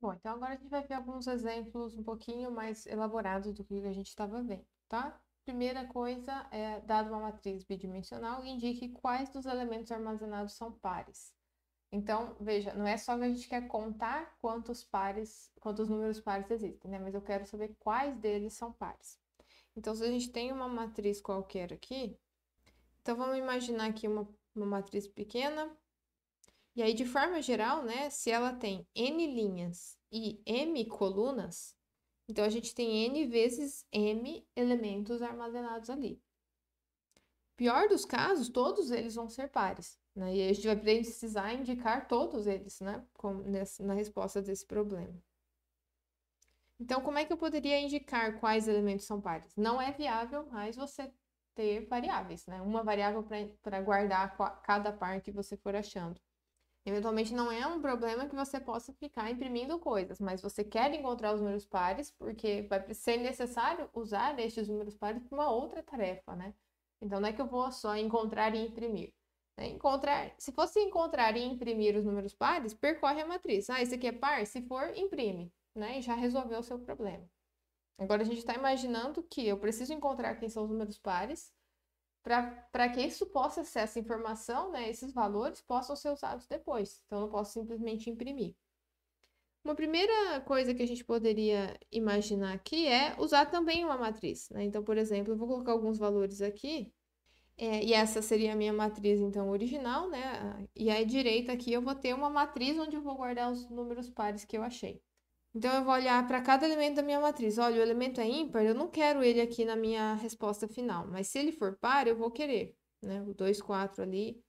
Bom, então agora a gente vai ver alguns exemplos um pouquinho mais elaborados do que a gente estava vendo, tá? Primeira coisa é, dado uma matriz bidimensional, indique quais dos elementos armazenados são pares. Então, veja, não é só que a gente quer contar quantos pares, quantos números pares existem, né? Mas eu quero saber quais deles são pares. Então, se a gente tem uma matriz qualquer aqui, então vamos imaginar aqui uma, uma matriz pequena e aí, de forma geral, né, se ela tem N linhas e M colunas, então a gente tem N vezes M elementos armazenados ali. Pior dos casos, todos eles vão ser pares. Né? E a gente vai precisar indicar todos eles né, Como nessa, na resposta desse problema. Então, como é que eu poderia indicar quais elementos são pares? Não é viável mais você ter variáveis, né? Uma variável para guardar cada par que você for achando. Eventualmente não é um problema que você possa ficar imprimindo coisas, mas você quer encontrar os números pares porque vai ser necessário usar estes números pares para uma outra tarefa, né? Então não é que eu vou só encontrar e imprimir. Né? Encontrar, se fosse encontrar e imprimir os números pares, percorre a matriz. Ah, esse aqui é par? Se for, imprime, né? E já resolveu o seu problema. Agora a gente está imaginando que eu preciso encontrar quem são os números pares para que isso possa ser essa informação, né, esses valores possam ser usados depois. Então, eu não posso simplesmente imprimir. Uma primeira coisa que a gente poderia imaginar aqui é usar também uma matriz. Né? Então, por exemplo, eu vou colocar alguns valores aqui, é, e essa seria a minha matriz, então, original, né? E à direita aqui eu vou ter uma matriz onde eu vou guardar os números pares que eu achei. Então, eu vou olhar para cada elemento da minha matriz. Olha, o elemento é ímpar, eu não quero ele aqui na minha resposta final. Mas se ele for par, eu vou querer, né? O 2, 4 ali,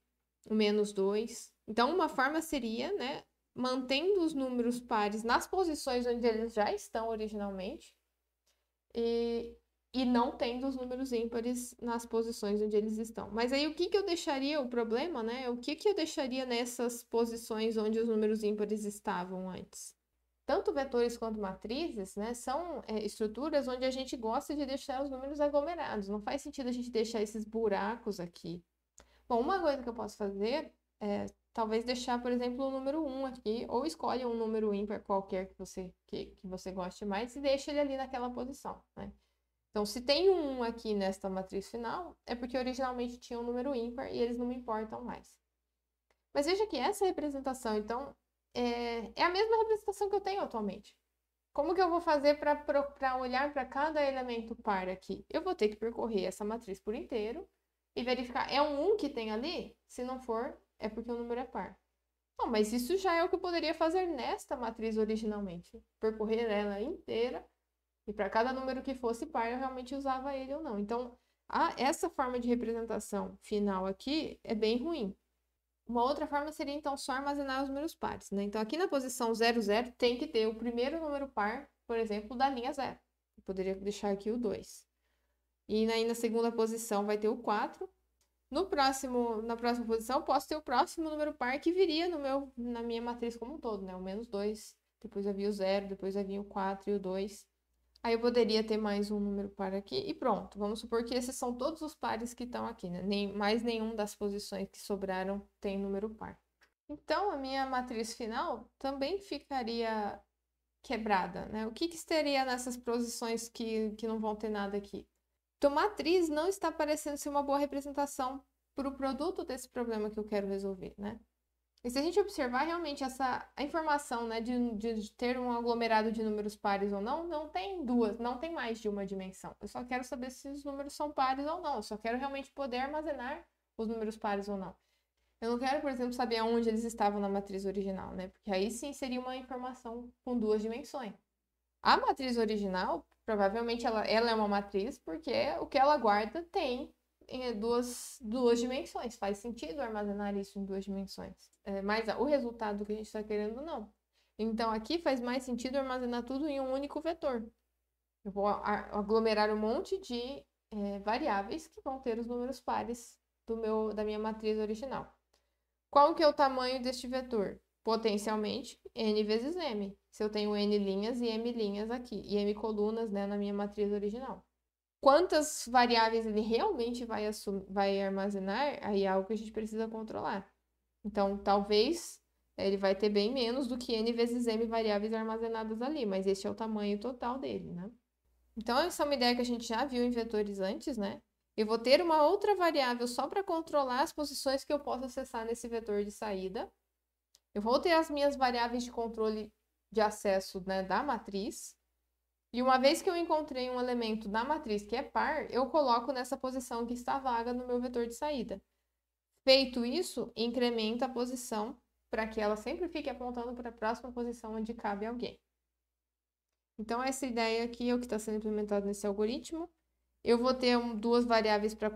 o menos 2. Então, uma forma seria, né? Mantendo os números pares nas posições onde eles já estão originalmente. E, e não tendo os números ímpares nas posições onde eles estão. Mas aí o que, que eu deixaria, o problema, né? O que, que eu deixaria nessas posições onde os números ímpares estavam antes? tanto vetores quanto matrizes, né, são é, estruturas onde a gente gosta de deixar os números aglomerados. Não faz sentido a gente deixar esses buracos aqui. Bom, uma coisa que eu posso fazer é talvez deixar, por exemplo, o número 1 aqui, ou escolha um número ímpar qualquer que você, que, que você goste mais e deixa ele ali naquela posição, né? Então, se tem um 1 aqui nesta matriz final, é porque originalmente tinha um número ímpar e eles não me importam mais. Mas veja que essa representação, então, é, é a mesma representação que eu tenho atualmente. Como que eu vou fazer para olhar para cada elemento par aqui? Eu vou ter que percorrer essa matriz por inteiro e verificar. É um 1 que tem ali? Se não for, é porque o número é par. Não, mas isso já é o que eu poderia fazer nesta matriz originalmente. Percorrer ela inteira e para cada número que fosse par, eu realmente usava ele ou não. Então, a, essa forma de representação final aqui é bem ruim. Uma outra forma seria, então, só armazenar os números pares, né? Então, aqui na posição 00 tem que ter o primeiro número par, por exemplo, da linha 0. Eu poderia deixar aqui o 2. E aí na segunda posição vai ter o 4. No próximo, na próxima posição, posso ter o próximo número par que viria no meu, na minha matriz como um todo, né? O menos 2, depois havia o 0, depois havia o 4 e o 2. Aí eu poderia ter mais um número par aqui e pronto. Vamos supor que esses são todos os pares que estão aqui, né? Nem, mais nenhum das posições que sobraram tem número par. Então, a minha matriz final também ficaria quebrada, né? O que, que estaria nessas posições que, que não vão ter nada aqui? Então, matriz não está parecendo ser uma boa representação para o produto desse problema que eu quero resolver, né? E se a gente observar realmente essa a informação, né, de, de ter um aglomerado de números pares ou não, não tem duas, não tem mais de uma dimensão. Eu só quero saber se os números são pares ou não. Eu só quero realmente poder armazenar os números pares ou não. Eu não quero, por exemplo, saber onde eles estavam na matriz original, né? Porque aí sim seria uma informação com duas dimensões. A matriz original, provavelmente, ela, ela é uma matriz porque o que ela guarda tem em é, duas, duas dimensões. Faz sentido armazenar isso em duas dimensões. É, mas o resultado que a gente está querendo, não. Então, aqui faz mais sentido armazenar tudo em um único vetor. Eu vou aglomerar um monte de é, variáveis que vão ter os números pares do meu, da minha matriz original. Qual que é o tamanho deste vetor? Potencialmente, n vezes m. Se eu tenho n linhas e m linhas aqui, e m colunas né, na minha matriz original quantas variáveis ele realmente vai, vai armazenar, aí é algo que a gente precisa controlar. Então, talvez eh, ele vai ter bem menos do que n vezes m variáveis armazenadas ali, mas este é o tamanho total dele, né? Então, essa é uma ideia que a gente já viu em vetores antes, né? Eu vou ter uma outra variável só para controlar as posições que eu posso acessar nesse vetor de saída. Eu vou ter as minhas variáveis de controle de acesso né, da matriz. E uma vez que eu encontrei um elemento da matriz que é par, eu coloco nessa posição que está vaga no meu vetor de saída. Feito isso, incrementa a posição para que ela sempre fique apontando para a próxima posição onde cabe alguém. Então, essa ideia aqui é o que está sendo implementado nesse algoritmo. Eu vou ter um, duas variáveis para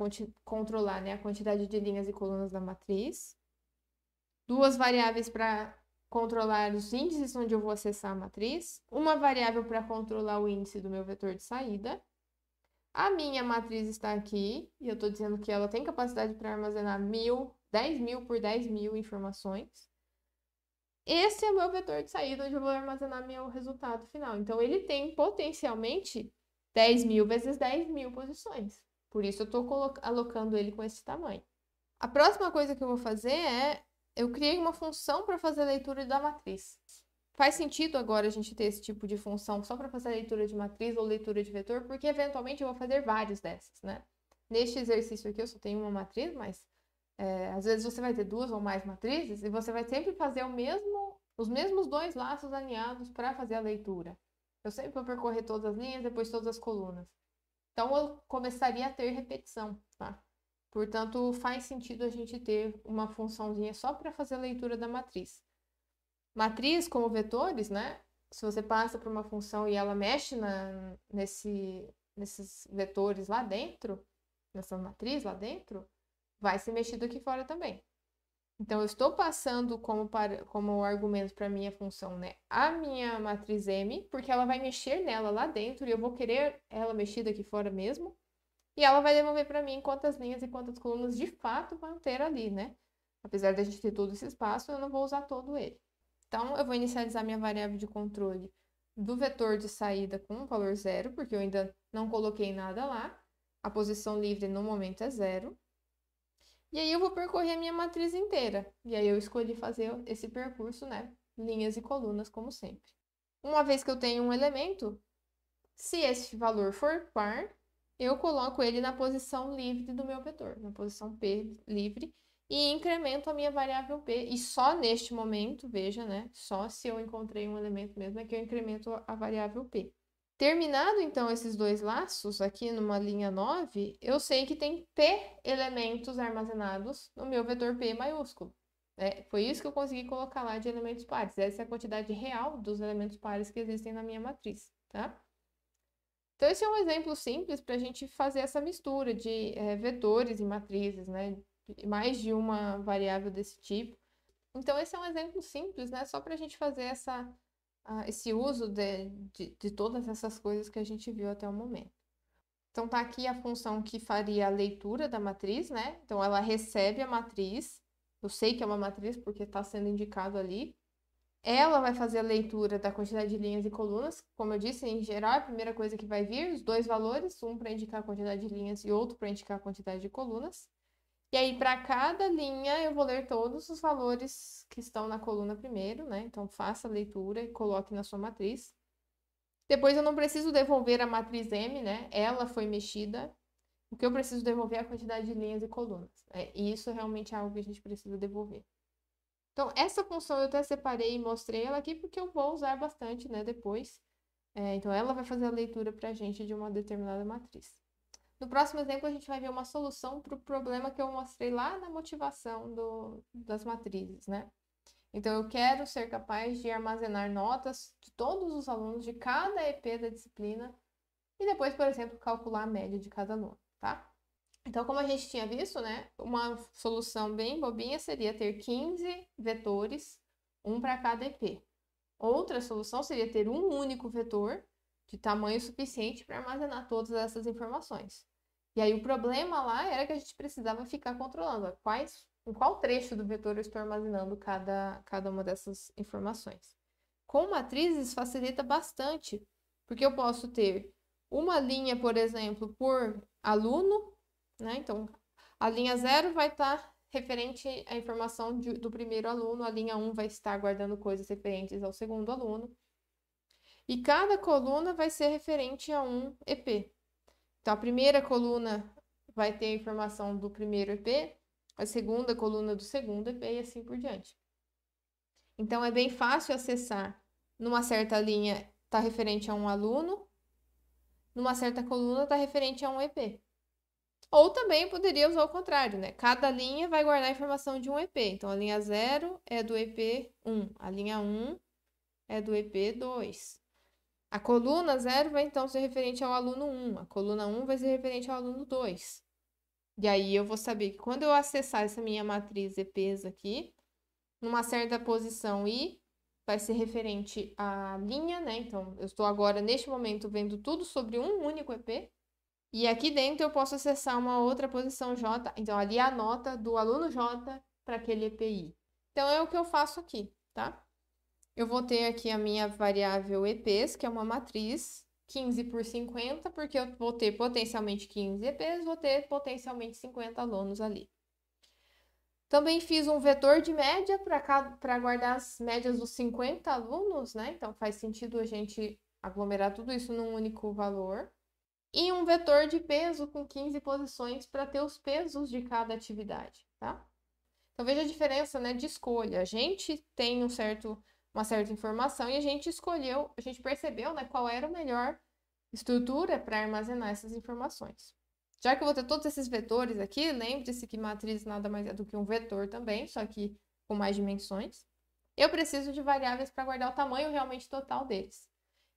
controlar né, a quantidade de linhas e colunas da matriz. Duas variáveis para controlar os índices onde eu vou acessar a matriz, uma variável para controlar o índice do meu vetor de saída. A minha matriz está aqui, e eu estou dizendo que ela tem capacidade para armazenar mil, mil por 10.000 mil informações. Esse é o meu vetor de saída onde eu vou armazenar meu resultado final. Então, ele tem potencialmente 10.000 mil vezes 10.000 mil posições. Por isso, eu estou alocando ele com esse tamanho. A próxima coisa que eu vou fazer é eu criei uma função para fazer a leitura da matriz. Faz sentido agora a gente ter esse tipo de função só para fazer a leitura de matriz ou leitura de vetor, porque eventualmente eu vou fazer vários dessas, né? Neste exercício aqui eu só tenho uma matriz, mas é, às vezes você vai ter duas ou mais matrizes e você vai sempre fazer o mesmo, os mesmos dois laços alinhados para fazer a leitura. Eu sempre vou percorrer todas as linhas, depois todas as colunas. Então eu começaria a ter repetição, tá? Portanto, faz sentido a gente ter uma funçãozinha só para fazer a leitura da matriz. Matriz, como vetores, né? Se você passa para uma função e ela mexe na, nesse, nesses vetores lá dentro, nessa matriz lá dentro, vai ser mexido aqui fora também. Então, eu estou passando como, para, como argumento para a minha função, né? A minha matriz M, porque ela vai mexer nela lá dentro e eu vou querer ela mexida aqui fora mesmo. E ela vai devolver para mim quantas linhas e quantas colunas de fato vão ter ali, né? Apesar da gente ter todo esse espaço, eu não vou usar todo ele. Então, eu vou inicializar minha variável de controle do vetor de saída com o valor zero, porque eu ainda não coloquei nada lá. A posição livre no momento é zero. E aí eu vou percorrer a minha matriz inteira. E aí eu escolhi fazer esse percurso, né? Linhas e colunas, como sempre. Uma vez que eu tenho um elemento, se esse valor for par, eu coloco ele na posição livre do meu vetor, na posição P livre, e incremento a minha variável P. E só neste momento, veja, né? Só se eu encontrei um elemento mesmo é que eu incremento a variável P. Terminado, então, esses dois laços aqui numa linha 9, eu sei que tem P elementos armazenados no meu vetor P maiúsculo. Né. foi isso que eu consegui colocar lá de elementos pares. Essa é a quantidade real dos elementos pares que existem na minha matriz, tá? Então, esse é um exemplo simples para a gente fazer essa mistura de é, vetores e matrizes, né? Mais de uma variável desse tipo. Então, esse é um exemplo simples, né? Só para a gente fazer essa, uh, esse uso de, de, de todas essas coisas que a gente viu até o momento. Então, tá aqui a função que faria a leitura da matriz, né? Então, ela recebe a matriz. Eu sei que é uma matriz porque está sendo indicado ali. Ela vai fazer a leitura da quantidade de linhas e colunas, como eu disse, em geral, é a primeira coisa que vai vir, os dois valores, um para indicar a quantidade de linhas e outro para indicar a quantidade de colunas. E aí, para cada linha, eu vou ler todos os valores que estão na coluna primeiro, né? Então, faça a leitura e coloque na sua matriz. Depois, eu não preciso devolver a matriz M, né? Ela foi mexida. O que eu preciso devolver é a quantidade de linhas e colunas. Né? E isso realmente é algo que a gente precisa devolver. Então, essa função eu até separei e mostrei ela aqui porque eu vou usar bastante, né, depois. É, então, ela vai fazer a leitura para a gente de uma determinada matriz. No próximo exemplo, a gente vai ver uma solução para o problema que eu mostrei lá na motivação do, das matrizes, né? Então, eu quero ser capaz de armazenar notas de todos os alunos de cada EP da disciplina e depois, por exemplo, calcular a média de cada aluno, tá? Então, como a gente tinha visto, né, uma solução bem bobinha seria ter 15 vetores, um para cada EP. Outra solução seria ter um único vetor de tamanho suficiente para armazenar todas essas informações. E aí o problema lá era que a gente precisava ficar controlando quais, em qual trecho do vetor eu estou armazenando cada, cada uma dessas informações. Com matrizes facilita bastante, porque eu posso ter uma linha, por exemplo, por aluno né? Então, a linha 0 vai estar tá referente à informação de, do primeiro aluno, a linha 1 um vai estar guardando coisas referentes ao segundo aluno. E cada coluna vai ser referente a um EP. Então, a primeira coluna vai ter a informação do primeiro EP, a segunda coluna do segundo EP e assim por diante. Então, é bem fácil acessar numa certa linha está referente a um aluno, numa certa coluna está referente a um EP. Ou também poderia usar o contrário, né? Cada linha vai guardar a informação de um EP. Então, a linha 0 é do EP 1, a linha 1 é do EP 2. A coluna 0 vai então ser referente ao aluno 1, a coluna 1 vai ser referente ao aluno 2. E aí eu vou saber que quando eu acessar essa minha matriz EPs aqui, numa certa posição I, vai ser referente à linha, né? Então, eu estou agora, neste momento, vendo tudo sobre um único EP. E aqui dentro eu posso acessar uma outra posição J, então ali é a nota do aluno J para aquele EPI. Então é o que eu faço aqui, tá? Eu vou ter aqui a minha variável EPs, que é uma matriz, 15 por 50, porque eu vou ter potencialmente 15 EPs, vou ter potencialmente 50 alunos ali. Também fiz um vetor de média para guardar as médias dos 50 alunos, né? Então faz sentido a gente aglomerar tudo isso num único valor e um vetor de peso com 15 posições para ter os pesos de cada atividade, tá? Então veja a diferença, né, de escolha. A gente tem um certo, uma certa informação e a gente escolheu, a gente percebeu, né, qual era a melhor estrutura para armazenar essas informações. Já que eu vou ter todos esses vetores aqui, lembre-se que matriz nada mais é do que um vetor também, só que com mais dimensões. Eu preciso de variáveis para guardar o tamanho realmente total deles.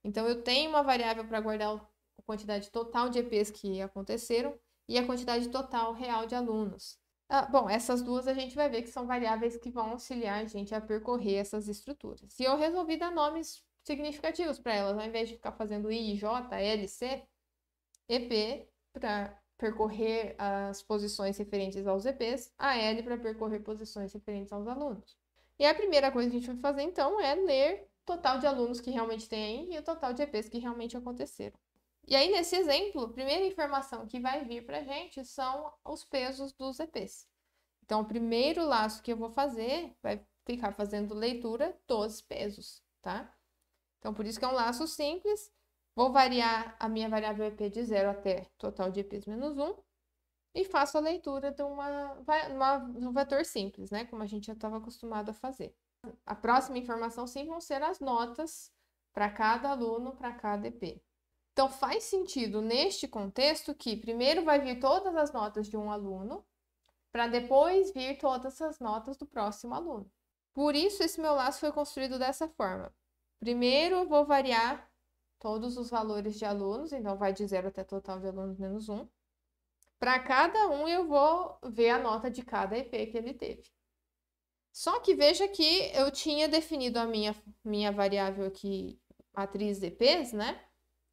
Então, eu tenho uma variável para guardar o a quantidade total de EPs que aconteceram e a quantidade total real de alunos. Ah, bom, essas duas a gente vai ver que são variáveis que vão auxiliar a gente a percorrer essas estruturas. E eu resolvi dar nomes significativos para elas, ao invés de ficar fazendo I, J, L, C, EP para percorrer as posições referentes aos EPs, AL para percorrer posições referentes aos alunos. E a primeira coisa que a gente vai fazer então é ler o total de alunos que realmente tem e o total de EPs que realmente aconteceram. E aí, nesse exemplo, a primeira informação que vai vir para a gente são os pesos dos EPs. Então, o primeiro laço que eu vou fazer vai ficar fazendo leitura dos pesos, tá? Então, por isso que é um laço simples. Vou variar a minha variável EP de zero até total de EPs menos um e faço a leitura de uma, uma, um vetor simples, né? Como a gente já estava acostumado a fazer. A próxima informação sim vão ser as notas para cada aluno, para cada EP. Então, faz sentido neste contexto que primeiro vai vir todas as notas de um aluno, para depois vir todas as notas do próximo aluno. Por isso, esse meu laço foi construído dessa forma. Primeiro, vou variar todos os valores de alunos, então vai de zero até total de alunos menos um. Para cada um, eu vou ver a nota de cada IP que ele teve. Só que veja que eu tinha definido a minha, minha variável aqui, matriz EPs, né?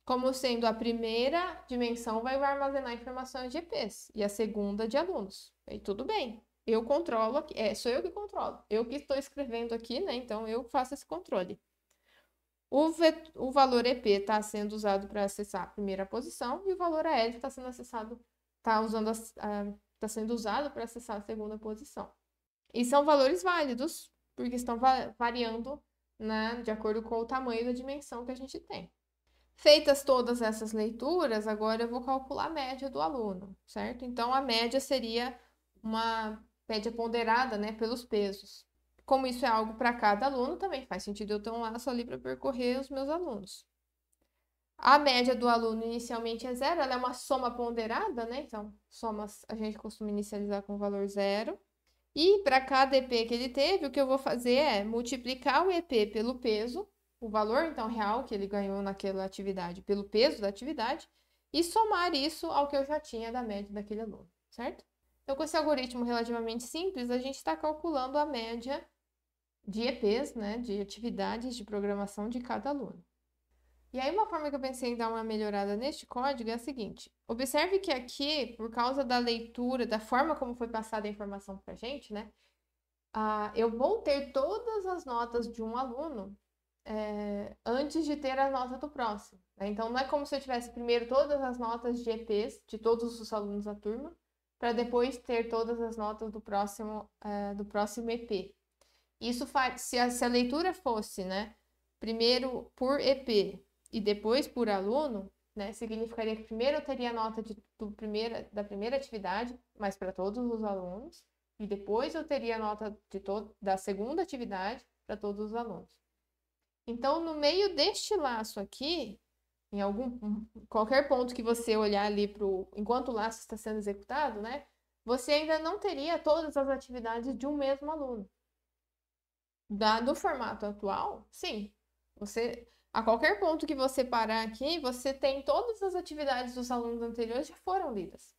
como sendo a primeira dimensão vai armazenar informações de EPs e a segunda de alunos. E tudo bem, eu controlo aqui, é, sou eu que controlo, eu que estou escrevendo aqui, né? Então eu faço esse controle. O, o valor EP está sendo usado para acessar a primeira posição e o valor AL está sendo acessado, está usando está sendo usado para acessar a segunda posição. E são valores válidos, porque estão variando né, de acordo com o tamanho da dimensão que a gente tem. Feitas todas essas leituras, agora eu vou calcular a média do aluno, certo? Então, a média seria uma média ponderada né, pelos pesos. Como isso é algo para cada aluno, também faz sentido eu ter um laço ali para percorrer os meus alunos. A média do aluno inicialmente é zero, ela é uma soma ponderada, né? Então, somas a gente costuma inicializar com o valor zero. E para cada EP que ele teve, o que eu vou fazer é multiplicar o EP pelo peso o valor então real que ele ganhou naquela atividade pelo peso da atividade e somar isso ao que eu já tinha da média daquele aluno, certo? Então, com esse algoritmo relativamente simples, a gente está calculando a média de EPs, né, de atividades de programação de cada aluno. E aí, uma forma que eu pensei em dar uma melhorada neste código é a seguinte: observe que aqui, por causa da leitura, da forma como foi passada a informação para a gente, né, ah, eu vou ter todas as notas de um aluno é, antes de ter a nota do próximo. Né? Então, não é como se eu tivesse primeiro todas as notas de EPs de todos os alunos da turma, para depois ter todas as notas do próximo, é, do próximo EP. Isso faz, se a, se a leitura fosse, né, primeiro por EP e depois por aluno, né, significaria que primeiro eu teria a nota de, do primeira, da primeira atividade, mas para todos os alunos, e depois eu teria a nota de to da segunda atividade para todos os alunos. Então, no meio deste laço aqui, em algum qualquer ponto que você olhar ali para enquanto o laço está sendo executado, né? Você ainda não teria todas as atividades de um mesmo aluno. Dado o formato atual, sim. Você a qualquer ponto que você parar aqui, você tem todas as atividades dos alunos anteriores já foram lidas.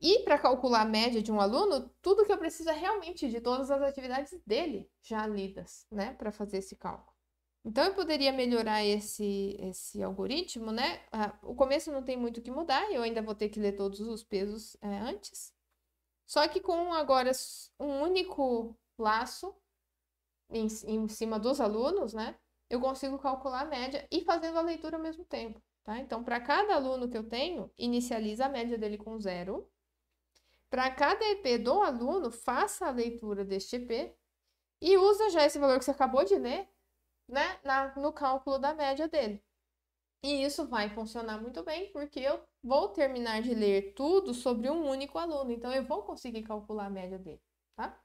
E para calcular a média de um aluno, tudo que eu preciso é realmente de todas as atividades dele já lidas, né, para fazer esse cálculo. Então eu poderia melhorar esse, esse algoritmo, né? Ah, o começo não tem muito o que mudar, eu ainda vou ter que ler todos os pesos é, antes. Só que com agora um único laço em, em cima dos alunos, né? Eu consigo calcular a média e fazendo a leitura ao mesmo tempo, tá? Então, para cada aluno que eu tenho, inicializa a média dele com zero. Para cada EP do aluno, faça a leitura deste EP e usa já esse valor que você acabou de ler né, na, no cálculo da média dele. E isso vai funcionar muito bem, porque eu vou terminar de ler tudo sobre um único aluno, então eu vou conseguir calcular a média dele, tá?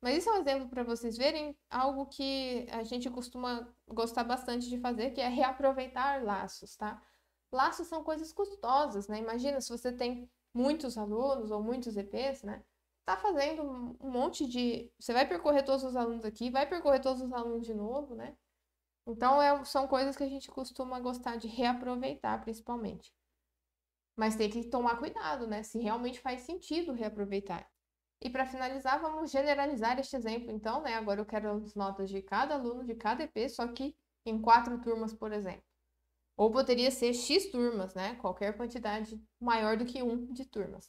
Mas isso é um exemplo para vocês verem algo que a gente costuma gostar bastante de fazer, que é reaproveitar laços, tá? Laços são coisas custosas, né? Imagina se você tem muitos alunos ou muitos EPs, né? Tá fazendo um monte de. Você vai percorrer todos os alunos aqui, vai percorrer todos os alunos de novo, né? Então, uhum. é, são coisas que a gente costuma gostar de reaproveitar, principalmente. Mas tem que tomar cuidado, né? Se realmente faz sentido reaproveitar. E para finalizar, vamos generalizar este exemplo, então, né? Agora eu quero as notas de cada aluno, de cada EP, só que em quatro turmas, por exemplo. Ou poderia ser X turmas, né? Qualquer quantidade maior do que um de turmas.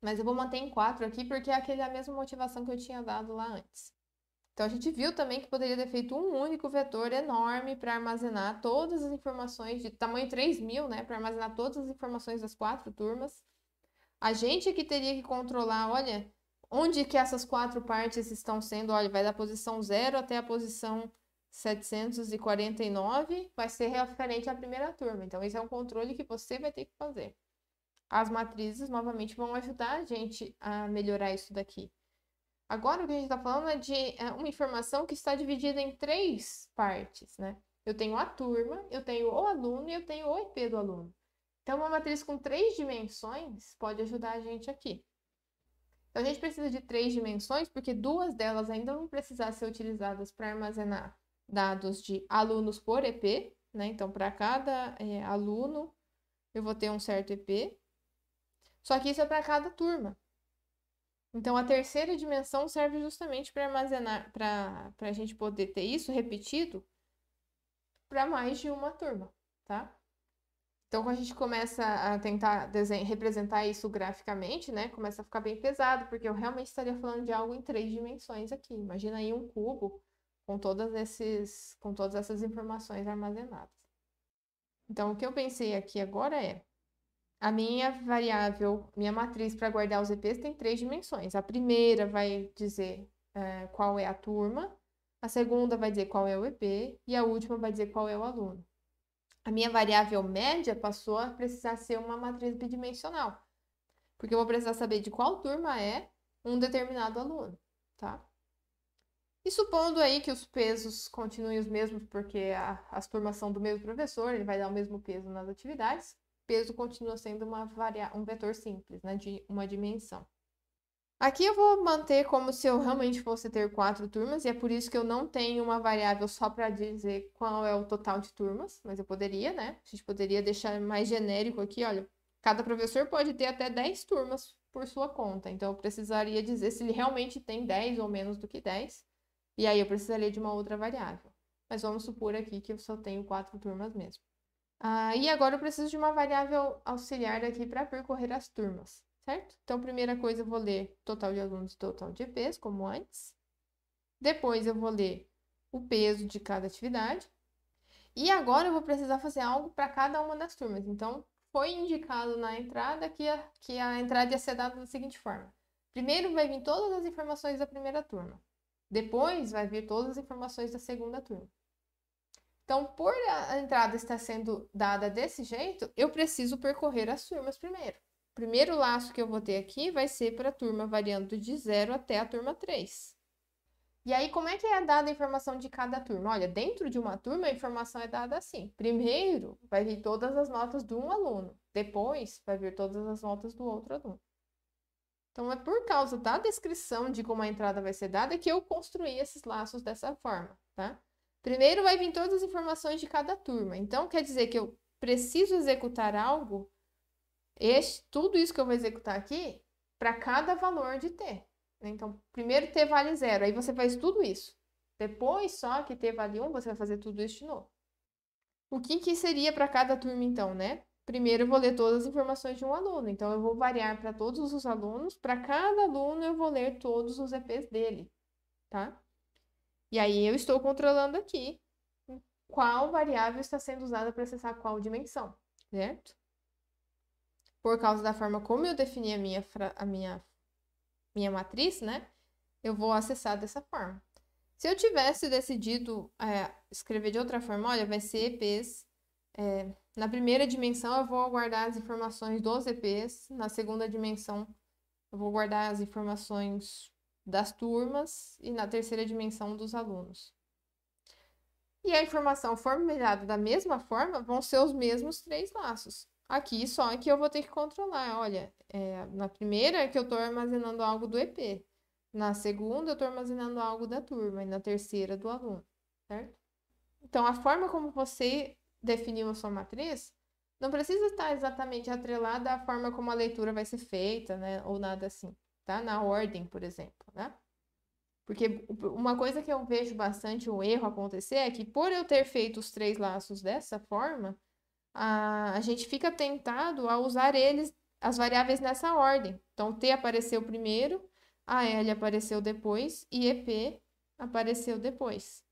Mas eu vou manter em quatro aqui porque é aquele a mesma motivação que eu tinha dado lá antes. Então a gente viu também que poderia ter feito um único vetor enorme para armazenar todas as informações de tamanho 3000, né, para armazenar todas as informações das quatro turmas. A gente que teria que controlar, olha, onde que essas quatro partes estão sendo, olha, vai da posição 0 até a posição 749, vai ser referente à primeira turma. Então esse é um controle que você vai ter que fazer. As matrizes novamente vão ajudar a gente a melhorar isso daqui. Agora o que a gente está falando é de é uma informação que está dividida em três partes, né? Eu tenho a turma, eu tenho o aluno e eu tenho o IP do aluno. Então, uma matriz com três dimensões pode ajudar a gente aqui. Então, a gente precisa de três dimensões, porque duas delas ainda vão precisar ser utilizadas para armazenar dados de alunos por EP, né? Então, para cada é, aluno, eu vou ter um certo EP. Só que isso é para cada turma. Então, a terceira dimensão serve justamente para armazenar, para a gente poder ter isso repetido para mais de uma turma, tá? Então, quando a gente começa a tentar desenhar, representar isso graficamente, né, começa a ficar bem pesado, porque eu realmente estaria falando de algo em três dimensões aqui. Imagina aí um cubo com todas, esses, com todas essas informações armazenadas. Então, o que eu pensei aqui agora é a minha variável, minha matriz para guardar os EPs tem três dimensões. A primeira vai dizer é, qual é a turma, a segunda vai dizer qual é o EP e a última vai dizer qual é o aluno. A minha variável média passou a precisar ser uma matriz bidimensional, porque eu vou precisar saber de qual turma é um determinado aluno, tá? E supondo aí que os pesos continuem os mesmos, porque a, as turmas são do mesmo professor, ele vai dar o mesmo peso nas atividades peso continua sendo uma varia... um vetor simples, né, de uma dimensão. Aqui eu vou manter como se eu realmente fosse ter quatro turmas, e é por isso que eu não tenho uma variável só para dizer qual é o total de turmas, mas eu poderia, né? A gente poderia deixar mais genérico aqui, olha, cada professor pode ter até 10 turmas por sua conta, então eu precisaria dizer se ele realmente tem 10 ou menos do que 10, e aí eu precisaria de uma outra variável. Mas vamos supor aqui que eu só tenho quatro turmas mesmo. Ah, e agora eu preciso de uma variável auxiliar aqui para percorrer as turmas, certo? Então, primeira coisa, eu vou ler total de alunos e total de EPs, como antes. Depois, eu vou ler o peso de cada atividade. E agora eu vou precisar fazer algo para cada uma das turmas. Então, foi indicado na entrada que a, que a entrada ia ser dada da seguinte forma. Primeiro vai vir todas as informações da primeira turma. Depois vai vir todas as informações da segunda turma. Então, por a entrada estar sendo dada desse jeito, eu preciso percorrer as turmas primeiro. O primeiro laço que eu vou ter aqui vai ser para a turma variando de 0 até a turma 3. E aí, como é que é dada a informação de cada turma? Olha, dentro de uma turma, a informação é dada assim. Primeiro, vai vir todas as notas de um aluno. Depois, vai vir todas as notas do outro aluno. Então, é por causa da descrição de como a entrada vai ser dada que eu construí esses laços dessa forma, tá? Primeiro vai vir todas as informações de cada turma. Então, quer dizer que eu preciso executar algo, este, tudo isso que eu vou executar aqui, para cada valor de T. Então, primeiro T vale zero, aí você faz tudo isso. Depois, só que T vale 1, um, você vai fazer tudo isso de novo. O que, que seria para cada turma, então, né? Primeiro, eu vou ler todas as informações de um aluno. Então, eu vou variar para todos os alunos. Para cada aluno, eu vou ler todos os EPs dele, tá? E aí eu estou controlando aqui qual variável está sendo usada para acessar qual dimensão, certo? Por causa da forma como eu defini a minha, a minha, minha matriz, né? Eu vou acessar dessa forma. Se eu tivesse decidido é, escrever de outra forma, olha, vai ser EPs. É, na primeira dimensão, eu vou guardar as informações dos EPs. Na segunda dimensão, eu vou guardar as informações das turmas e na terceira dimensão dos alunos. E a informação formulada da mesma forma vão ser os mesmos três laços. Aqui só que eu vou ter que controlar. Olha, é, na primeira é que eu estou armazenando algo do EP. Na segunda, eu estou armazenando algo da turma. E na terceira, do aluno, certo? Então, a forma como você definiu a sua matriz não precisa estar exatamente atrelada à forma como a leitura vai ser feita, né? Ou nada assim tá? Na ordem, por exemplo, né? Porque uma coisa que eu vejo bastante um erro acontecer é que por eu ter feito os três laços dessa forma, a, a gente fica tentado a usar eles, as variáveis nessa ordem. Então, T apareceu primeiro, AL apareceu depois e EP apareceu depois.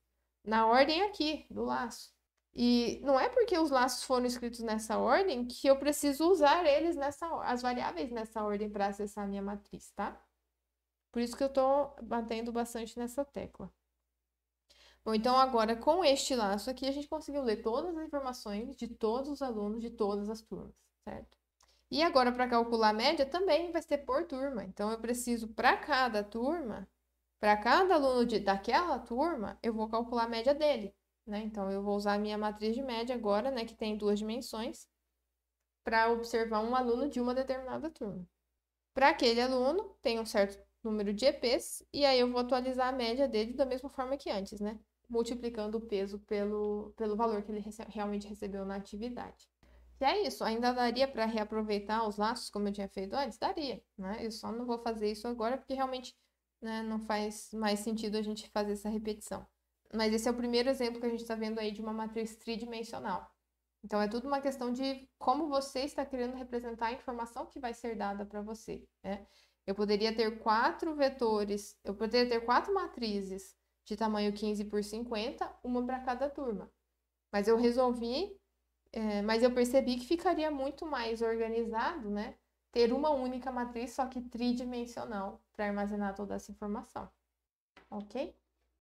Na ordem aqui do laço. E não é porque os laços foram escritos nessa ordem que eu preciso usar eles nessa as variáveis nessa ordem para acessar a minha matriz, tá? Por isso que eu estou batendo bastante nessa tecla. Bom, então agora com este laço aqui a gente conseguiu ler todas as informações de todos os alunos de todas as turmas, certo? E agora para calcular a média também vai ser por turma. Então eu preciso para cada turma, para cada aluno de, daquela turma, eu vou calcular a média dele. Né? Então, eu vou usar a minha matriz de média agora, né, que tem duas dimensões, para observar um aluno de uma determinada turma. Para aquele aluno, tem um certo número de EPs, e aí eu vou atualizar a média dele da mesma forma que antes, né? Multiplicando o peso pelo, pelo valor que ele rece realmente recebeu na atividade. E é isso, ainda daria para reaproveitar os laços como eu tinha feito antes? Daria, né? Eu só não vou fazer isso agora porque realmente né, não faz mais sentido a gente fazer essa repetição. Mas esse é o primeiro exemplo que a gente está vendo aí de uma matriz tridimensional. Então, é tudo uma questão de como você está querendo representar a informação que vai ser dada para você, né? Eu poderia ter quatro vetores, eu poderia ter quatro matrizes de tamanho 15 por 50, uma para cada turma. Mas eu resolvi, é, mas eu percebi que ficaria muito mais organizado, né? Ter uma única matriz, só que tridimensional, para armazenar toda essa informação. Ok?